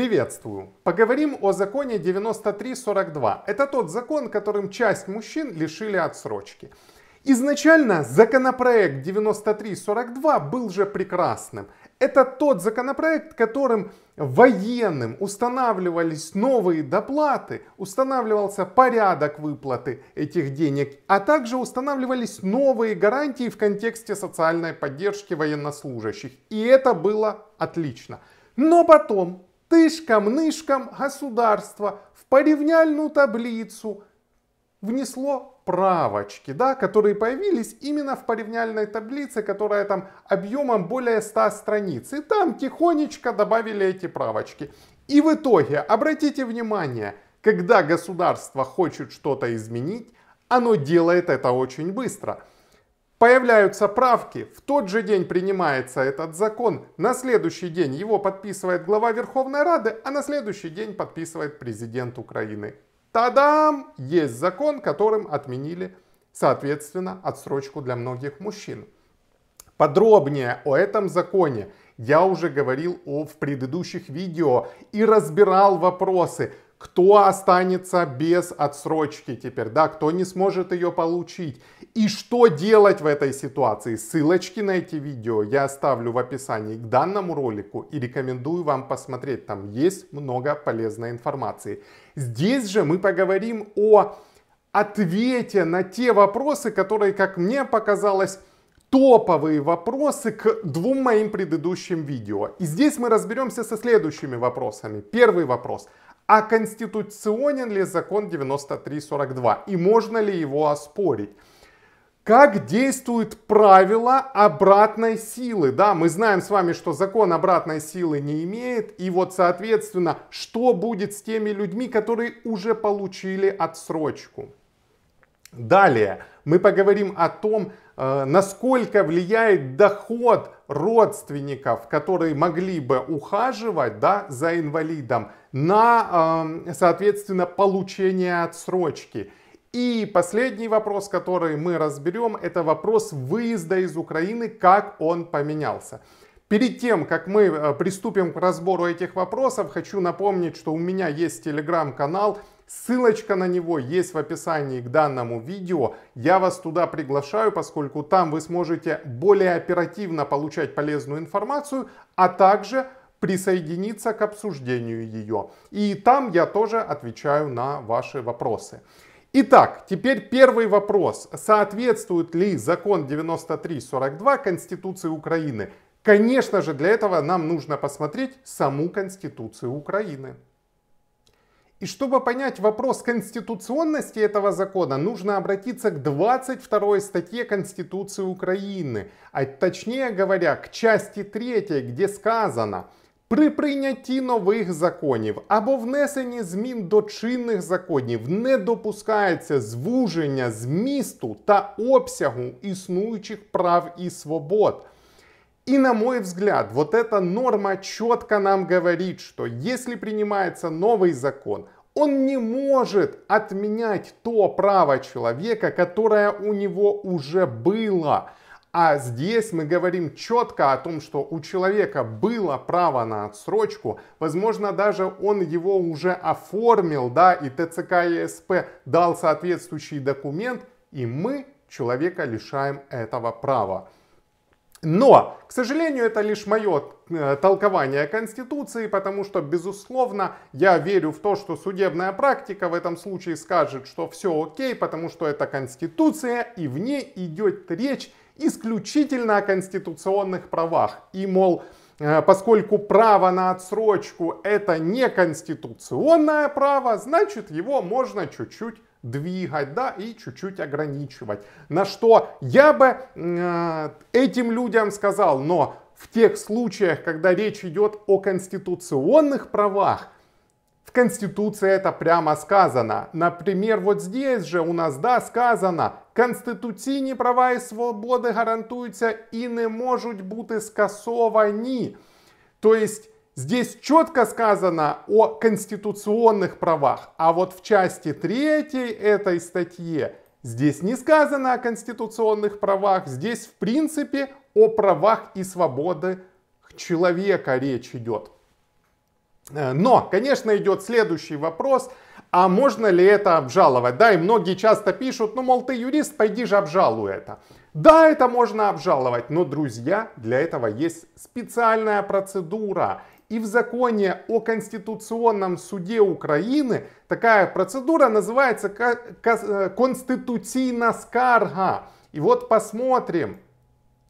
Приветствую! Поговорим о законе 9342. Это тот закон, которым часть мужчин лишили отсрочки. Изначально законопроект 9342 был же прекрасным. Это тот законопроект, которым военным устанавливались новые доплаты, устанавливался порядок выплаты этих денег, а также устанавливались новые гарантии в контексте социальной поддержки военнослужащих. И это было отлично. Но потом тышком-нышком государство в поривняльную таблицу внесло правочки, да, которые появились именно в поривняльной таблице, которая там объемом более 100 страниц. И там тихонечко добавили эти правочки. И в итоге, обратите внимание, когда государство хочет что-то изменить, оно делает это очень быстро – Появляются правки, в тот же день принимается этот закон, на следующий день его подписывает глава Верховной Рады, а на следующий день подписывает президент Украины. Тадам! Есть закон, которым отменили, соответственно, отсрочку для многих мужчин. Подробнее о этом законе я уже говорил о, в предыдущих видео и разбирал вопросы, кто останется без отсрочки теперь, да, кто не сможет ее получить. И что делать в этой ситуации? Ссылочки на эти видео я оставлю в описании к данному ролику и рекомендую вам посмотреть, там есть много полезной информации. Здесь же мы поговорим о ответе на те вопросы, которые, как мне показалось, топовые вопросы к двум моим предыдущим видео. И здесь мы разберемся со следующими вопросами. Первый вопрос а конституционен ли закон 9342 и можно ли его оспорить. Как действует правило обратной силы? Да, мы знаем с вами, что закон обратной силы не имеет. И вот, соответственно, что будет с теми людьми, которые уже получили отсрочку? Далее мы поговорим о том, э, насколько влияет доход родственников, которые могли бы ухаживать да, за инвалидом на, эм, соответственно, получение отсрочки. И последний вопрос, который мы разберем, это вопрос выезда из Украины, как он поменялся. Перед тем, как мы э, приступим к разбору этих вопросов, хочу напомнить, что у меня есть телеграм-канал Ссылочка на него есть в описании к данному видео. Я вас туда приглашаю, поскольку там вы сможете более оперативно получать полезную информацию, а также присоединиться к обсуждению ее. И там я тоже отвечаю на ваши вопросы. Итак, теперь первый вопрос. Соответствует ли закон 9342 Конституции Украины? Конечно же, для этого нам нужно посмотреть саму Конституцию Украины. И чтобы понять вопрос конституционности этого закона, нужно обратиться к 22 статье Конституции Украины, а точнее говоря, к части 3, где сказано При прийнятті нових законів або внесенні змін до чинних законів не допускається звуження змісту та обсягу існуючих прав і свобод. И на мой взгляд, вот эта норма четко нам говорит, что если принимается новый закон, он не может отменять то право человека, которое у него уже было. А здесь мы говорим четко о том, что у человека было право на отсрочку, возможно, даже он его уже оформил, да, и ТЦК и СП дал соответствующий документ, и мы человека лишаем этого права. Но, к сожалению, это лишь мое э, толкование Конституции, потому что, безусловно, я верю в то, что судебная практика в этом случае скажет, что все окей, потому что это Конституция, и в ней идет речь исключительно о конституционных правах. И, мол, э, поскольку право на отсрочку это не конституционное право, значит его можно чуть-чуть двигать, да, и чуть-чуть ограничивать. На что я бы э, этим людям сказал, но в тех случаях, когда речь идет о конституционных правах, в Конституции это прямо сказано. Например, вот здесь же у нас, да, сказано, конституційні права и свободы гарантуються и не могут быть бути То есть Здесь четко сказано о конституционных правах, а вот в части третьей этой статьи здесь не сказано о конституционных правах, здесь в принципе о правах и свободы человека речь идет. Э, но, конечно, идет следующий вопрос, а можно ли это обжаловать? Да, и многие часто пишут, ну, мол, ты юрист, пойди же обжалуй это. Да, это можно обжаловать, но, друзья, для этого есть специальная процедура. И в законе о Конституционном суде Украины такая процедура называется э, конституційна скарга. И вот посмотрим,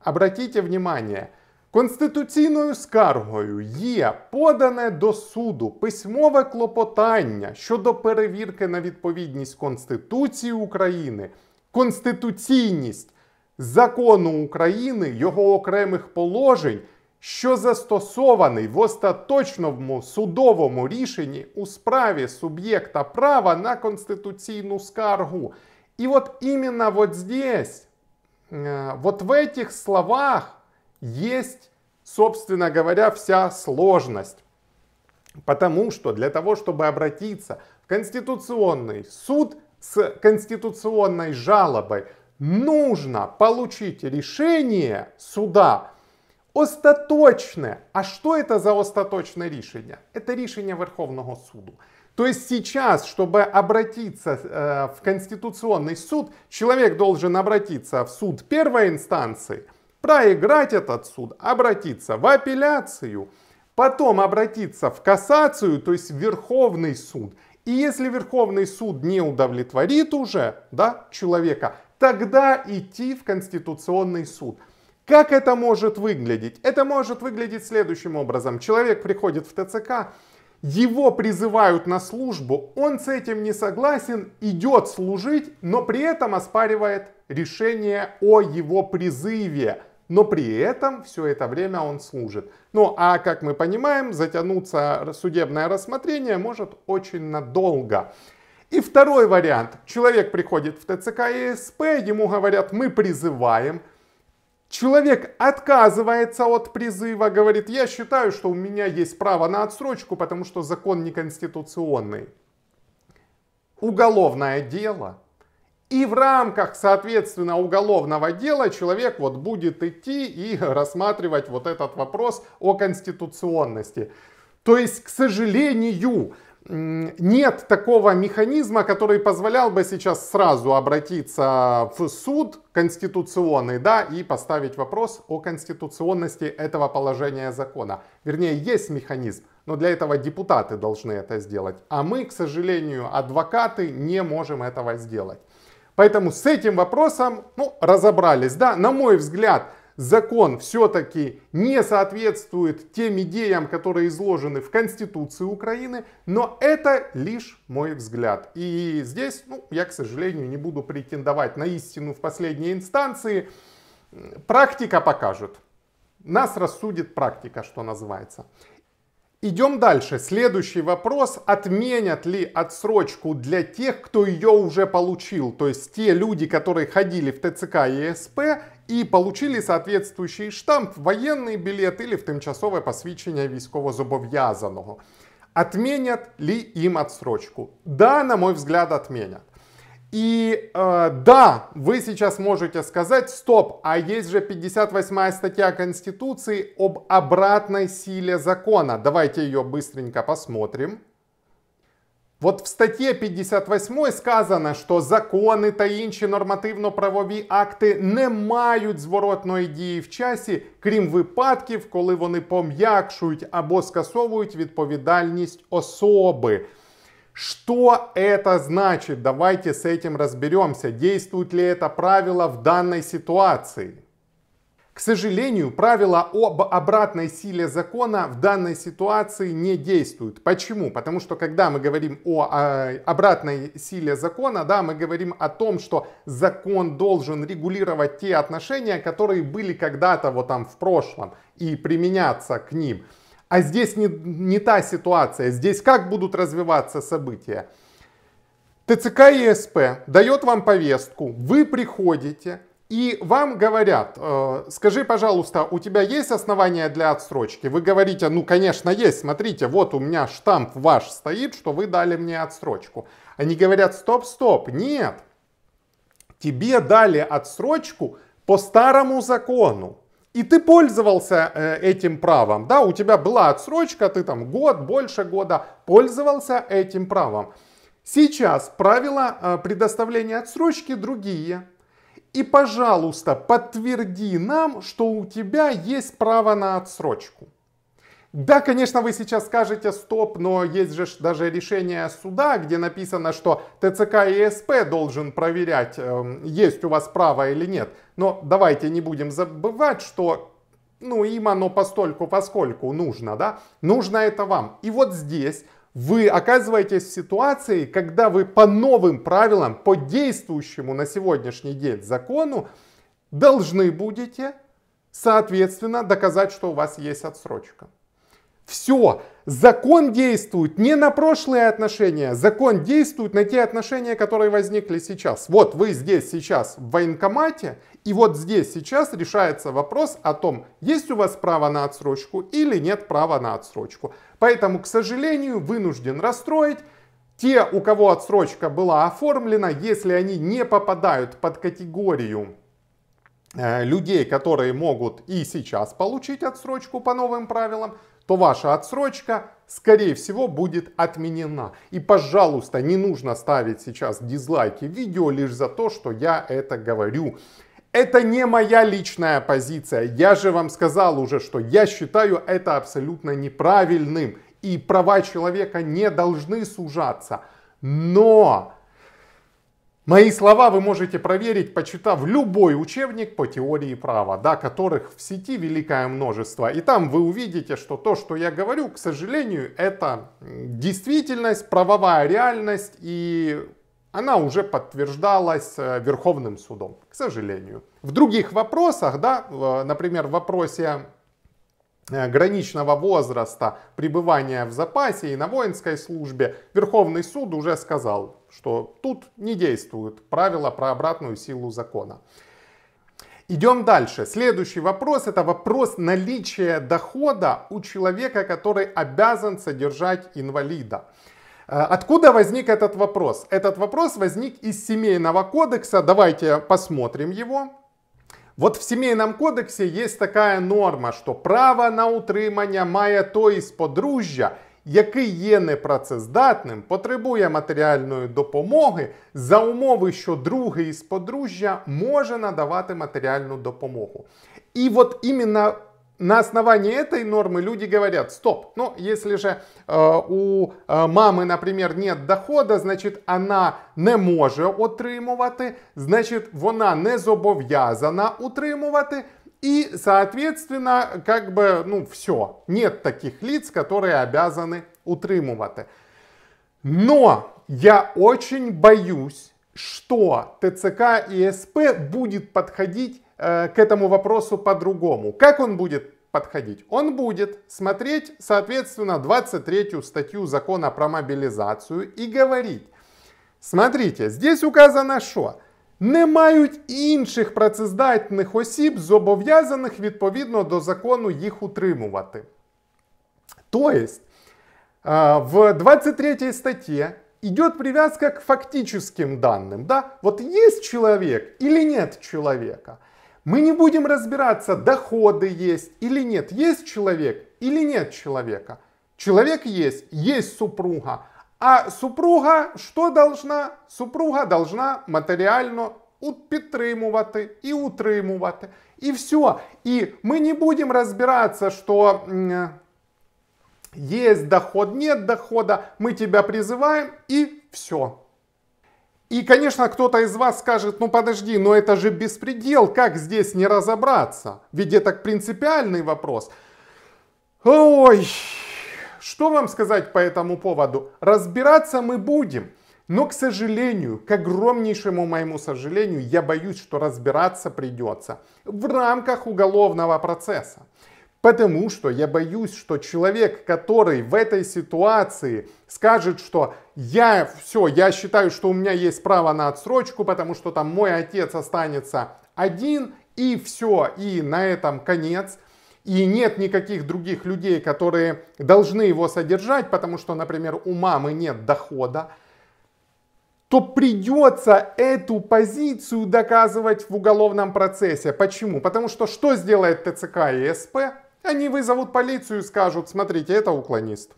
обратите внимание, Конституційною скаргою є подане до суду письмове клопотання щодо перевірки на відповідність Конституції України, конституційність закону України, його окремих положень що застосований в остаточному судовому рішенні у справі суб'єкта права на конституційну скаргу. И вот именно вот здесь, вот в этих словах есть, собственно говоря, вся сложность. Потому что для того, чтобы обратиться в Конституционный суд с конституционной жалобой, нужно получить решение суда, остаточное. А что это за остаточное решение? Это решение Верховного суда. То есть сейчас, чтобы обратиться э, в Конституционный суд, человек должен обратиться в суд первой инстанции, проиграть этот суд, обратиться в апелляцию, потом обратиться в кассацию, то есть в Верховный суд. И если Верховный суд не удовлетворит уже да, человека, тогда идти в Конституционный суд. Как это может выглядеть? Это может выглядеть следующим образом. Человек приходит в ТЦК, его призывают на службу, он с этим не согласен, идет служить, но при этом оспаривает решение о его призыве. Но при этом все это время он служит. Ну а как мы понимаем, затянуться судебное рассмотрение может очень надолго. И второй вариант. Человек приходит в ТЦК и СП, ему говорят, мы призываем, Человек отказывается от призыва, говорит, я считаю, что у меня есть право на отсрочку, потому что закон неконституционный. Уголовное дело. И в рамках, соответственно, уголовного дела человек вот будет идти и рассматривать вот этот вопрос о конституционности. То есть, к сожалению, нет такого механизма, который позволял бы сейчас сразу обратиться в суд конституционный, да, и поставить вопрос о конституционности этого положения закона. Вернее, есть механизм, но для этого депутаты должны это сделать. А мы, к сожалению, адвокаты, не можем этого сделать. Поэтому с этим вопросом, ну, разобрались, да, на мой взгляд, закон все-таки не соответствует тем идеям, которые изложены в Конституции Украины, но это лишь мой взгляд. И здесь ну, я, к сожалению, не буду претендовать на истину в последней инстанции. Практика покажет. Нас рассудит практика, что называется. Идем дальше. Следующий вопрос. Отменят ли отсрочку для тех, кто ее уже получил? То есть те люди, которые ходили в ТЦК и ЕСП и получили соответствующий штамп, военный билет или в тимчасове посвідчення військовозобов'язаного. Отменят ли им отсрочку? Да, на мой взгляд, отменят. И э, да, вы сейчас можете сказать, стоп, а есть же 58 статья Конституции об обратной силе закона. Давайте ее быстренько посмотрим. Вот в статті 58 сказано, що закони та інші нормативно-правові акти не мають зворотної дії в часі, крім випадків, коли вони пом'якшують або скасовують відповідальність особи. Что это значит? Давайте с этим разберемся. Действует ли это правило в данной ситуации? К сожалению, правило об обратной силе закона в данной ситуации не действует. Почему? Потому что когда мы говорим о, о а, обратной силе закона, да, мы говорим о том, что закон должен регулировать те отношения, которые были когда-то вот там в прошлом и применяться к ним. А здесь не, не та ситуация, здесь как будут развиваться события. ТЦК ЕСП дает вам повестку, вы приходите, и вам говорят, «Э, скажи, пожалуйста, у тебя есть основания для отсрочки? Вы говорите, ну, конечно, есть, смотрите, вот у меня штамп ваш стоит, что вы дали мне отсрочку. Они говорят, стоп, стоп, нет, тебе дали отсрочку по старому закону. И ты пользовался э, этим правом, да, у тебя была отсрочка, ты там год, больше года пользовался этим правом. Сейчас правила э, предоставления отсрочки другие. И, пожалуйста, подтверди нам, что у тебя есть право на отсрочку. Да, конечно, вы сейчас скажете стоп, но есть же даже решение суда, где написано, что ТЦК и СП должен проверять, эм, есть у вас право или нет. Но давайте не будем забывать, что ну, им оно постольку, поскольку нужно, да? Нужно это вам. И вот здесь вы оказываетесь в ситуации, когда вы по новым правилам, по действующему на сегодняшний день закону, должны будете, соответственно, доказать, что у вас есть отсрочка. Все. Закон действует не на прошлые отношения, закон действует на те отношения, которые возникли сейчас. Вот вы здесь сейчас в военкомате, и вот здесь сейчас решается вопрос о том, есть у вас право на отсрочку или нет права на отсрочку. Поэтому, к сожалению, вынужден расстроить. Те, у кого отсрочка была оформлена, если они не попадают под категорию э, людей, которые могут и сейчас получить отсрочку по новым правилам, то ваша отсрочка, скорее всего, будет отменена. И, пожалуйста, не нужно ставить сейчас дизлайки видео лишь за то, что я это говорю. Это не моя личная позиция. Я же вам сказал уже, что я считаю это абсолютно неправильным. И права человека не должны сужаться. Но Мои слова вы можете проверить, почитав любой учебник по теории права, да, которых в сети великое множество. И там вы увидите, что то, что я говорю, к сожалению, это действительность, правовая реальность, и она уже подтверждалась э, Верховным судом, к сожалению. В других вопросах, да, например, в вопросе Э, граничного возраста пребывания в запасе и на воинской службе, Верховный суд уже сказал, что тут не действуют правила про обратную силу закона. Идем дальше. Следующий вопрос – это вопрос наличия дохода у человека, который обязан содержать инвалида. Э, откуда возник этот вопрос? Этот вопрос возник из семейного кодекса. Давайте посмотрим его. Вот в сімейному кодексі є така норма, що право на утримання має той із подружжя, який є непрацездатним, потребує матеріальної допомоги за умови, що другий із подружжя може надавати матеріальну допомогу. І от іменно на основании этой нормы люди говорят, стоп, ну если же э, у э, мамы, например, нет дохода, значит она не может отримувати, Значит, она не зобов'язана утримувати. И, соответственно, как бы, ну, все. Нет таких лиц, которые обязаны утримувати. Но я очень боюсь, что ТЦК и СП будет подходить Э, к этому вопросу по-другому. Как он будет подходить? Он будет смотреть, соответственно, 23 статью закона про мобилизацию и говорить, смотрите, здесь указано что Не мають інших працездатних осіб, зобов'язаних відповідно до закону їх утримувати. есть э, в 23 статье идет привязка к фактическим данным. Да? Вот есть человек или нет человека – мы не будем разбираться, доходы есть или нет, есть человек или нет человека. Человек есть, есть супруга. А супруга что должна? Супруга должна материально підтримувати и утримувати. и все. И мы не будем разбираться, что есть доход, нет дохода, Мы тебя призываем и все. И, конечно, кто-то из вас скажет, ну подожди, но это же беспредел, как здесь не разобраться? Ведь это принципиальный вопрос. Ой, что вам сказать по этому поводу? Разбираться мы будем. Но, к сожалению, к огромнейшему моему сожалению, я боюсь, что разбираться придется в рамках уголовного процесса. Потому что я боюсь, что человек, который в этой ситуации скажет, что я все, я считаю, что у меня есть право на отсрочку, потому что там мой отец останется один, и все, и на этом конец. И нет никаких других людей, которые должны его содержать, потому что, например, у мамы нет дохода то придется эту позицию доказывать в уголовном процессе. Почему? Потому что что сделает ТЦК и СП? Они вызовут полицию и скажут, смотрите, это уклонист.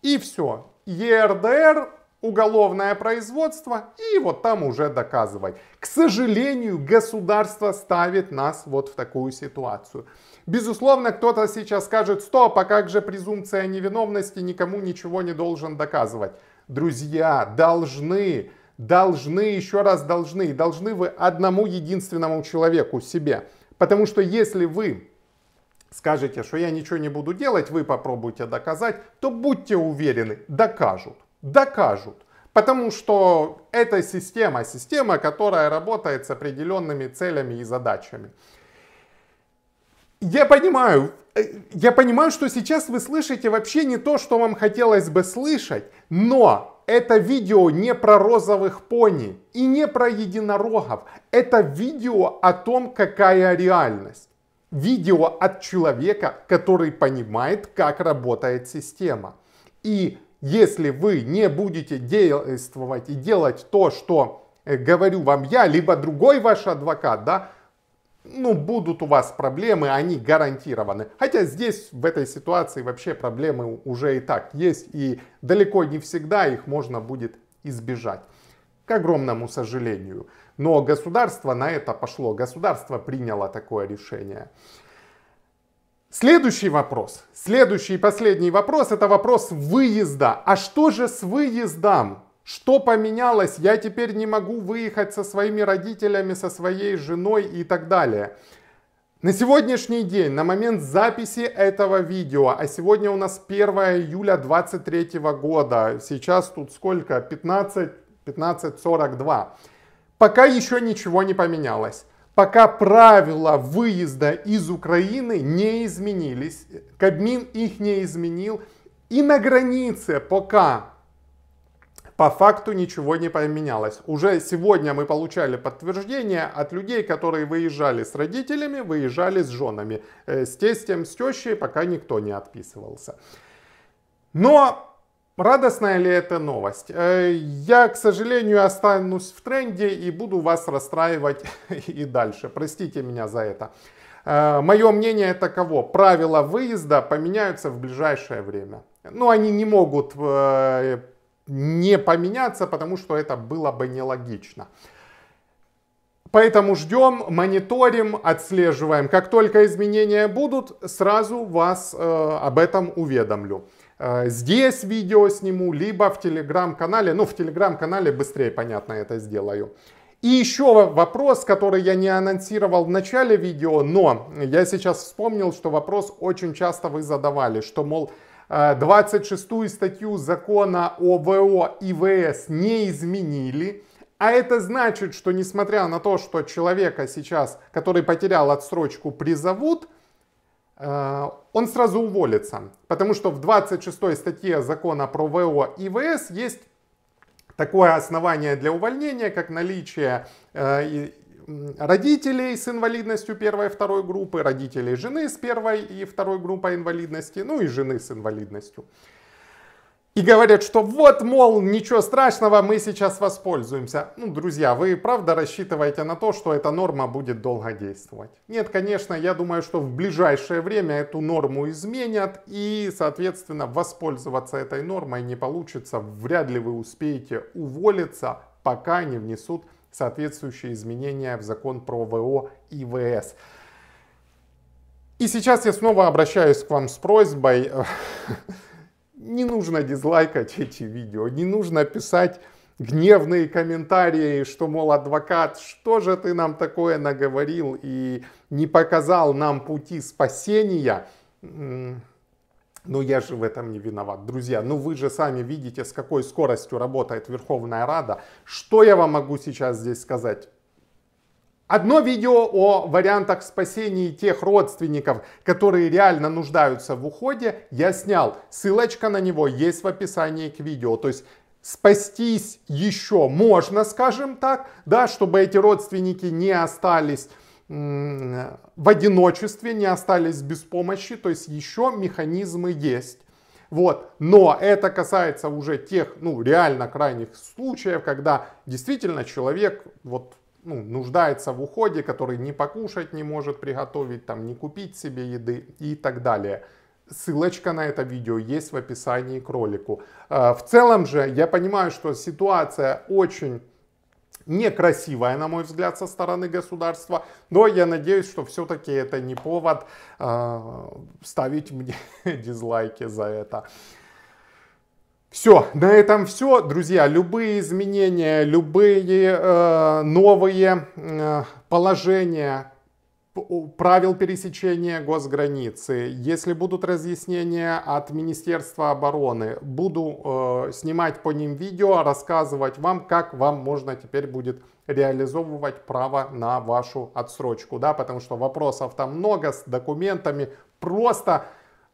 И все. ЕРДР, уголовное производство, и вот там уже доказывать. К сожалению, государство ставит нас вот в такую ситуацию. Безусловно, кто-то сейчас скажет, стоп, а как же презумпция невиновности, никому ничего не должен доказывать. Друзья, должны, должны, еще раз должны, должны вы одному единственному человеку, себе. Потому что если вы скажете, что я ничего не буду делать, вы попробуйте доказать, то будьте уверены, докажут. Докажут. Потому что это система, система, которая работает с определенными целями и задачами. Я понимаю, э, я понимаю, что сейчас вы слышите вообще не то, что вам хотелось бы слышать, но это видео не про розовых пони и не про единорогов. Это видео о том, какая реальность видео от человека, который понимает, как работает система. И если вы не будете действовать и делать то, что э, говорю вам я, либо другой ваш адвокат, да, ну, будут у вас проблемы, они гарантированы. Хотя здесь, в этой ситуации, вообще проблемы уже и так есть, и далеко не всегда их можно будет избежать. К огромному сожалению. Но государство на это пошло, государство приняло такое решение. Следующий вопрос, следующий и последний вопрос, это вопрос выезда. А что же с выездом? Что поменялось? Я теперь не могу выехать со своими родителями, со своей женой и так далее. На сегодняшний день, на момент записи этого видео, а сегодня у нас 1 июля 2023 года, сейчас тут сколько? 15, 15.42. Пока еще ничего не поменялось. Пока правила выезда из Украины не изменились, Кабмин их не изменил, и на границе пока по факту ничего не поменялось. Уже сегодня мы получали подтверждение от людей, которые выезжали с родителями, выезжали с женами. Э, с тестем, с тещей пока никто не отписывался. Но Радостная ли это новость? Э, я, к сожалению, останусь в тренде и буду вас расстраивать и дальше. Простите меня за это. Э, мое мнение таково. Правила выезда поменяются в ближайшее время. Но ну, они не могут э, не поменяться, потому что это было бы нелогично. Поэтому ждем, мониторим, отслеживаем. Как только изменения будут, сразу вас об этом уведомлю. Э, здесь видео сниму, либо в телеграм-канале. Ну, в телеграм-канале быстрее, понятно, это сделаю. И еще вопрос, который я не анонсировал в начале видео, но я сейчас вспомнил, что вопрос очень часто вы задавали, что, мол, 26 э, статью закона ОВО и ВС не изменили. А это значит, что несмотря на то, что человека сейчас, который потерял отсрочку, призовут – Э, он сразу уволится, потому что в 26 статье закона про ВО и ВС есть такое основание для увольнения, как наличие э, родителей с инвалидностью первой и второй группы, родителей жены с первой и второй группой инвалидности, ну и жены с инвалидностью и говорят, что вот, мол, ничего страшного, мы сейчас воспользуемся. Ну, друзья, вы правда рассчитываете на то, что эта норма будет долго действовать? Нет, конечно, я думаю, что в ближайшее время эту норму изменят, и, соответственно, воспользоваться этой нормой не получится. Вряд ли вы успеете уволиться, пока не внесут соответствующие изменения в закон про ВО и ВС. И сейчас я снова обращаюсь к вам с просьбой не нужно дизлайкать эти видео, не нужно писать гневные комментарии, что, мол, адвокат, что же ты нам такое наговорил и не показал нам пути спасения. Но ну, я же в этом не виноват, друзья. Ну вы же сами видите, с какой скоростью работает Верховная Рада. Что я вам могу сейчас здесь сказать? Одно видео о вариантах спасения тех родственников, которые реально нуждаются в уходе, я снял. Ссылочка на него есть в описании к видео. То есть спастись еще можно, скажем так, да, чтобы эти родственники не остались в одиночестве, не остались без помощи, то есть еще механизмы есть. Вот. Но это касается уже тех, ну, реально крайних случаев, когда действительно человек вот ну, нуждается в уходе, который не покушать не может приготовить, там, не купить себе еды и так далее. Ссылочка на это видео есть в описании к ролику. Э, в целом же я понимаю, что ситуация очень некрасивая, на мой взгляд, со стороны государства, но я надеюсь, что все-таки это не повод э, ставить мне дизлайки за это. Все, на этом все, друзья. Любые изменения, любые э, новые э, положения правил пересечения госграницы, если будут разъяснения от Министерства обороны, буду э, снимать по ним видео, рассказывать вам, как вам можно теперь будет реализовывать право на вашу отсрочку, да, потому что вопросов там много с документами, просто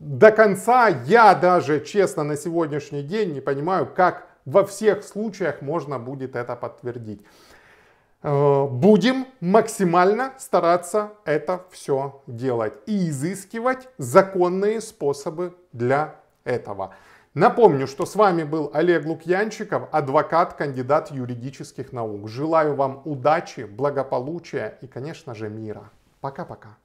до конца я даже, честно, на сегодняшний день не понимаю, как во всех случаях можно будет это подтвердить. Э, будем максимально стараться это все делать и изыскивать законные способы для этого. Напомню, что с вами был Олег Лукьянчиков, адвокат, кандидат юридических наук. Желаю вам удачи, благополучия и, конечно же, мира. Пока-пока.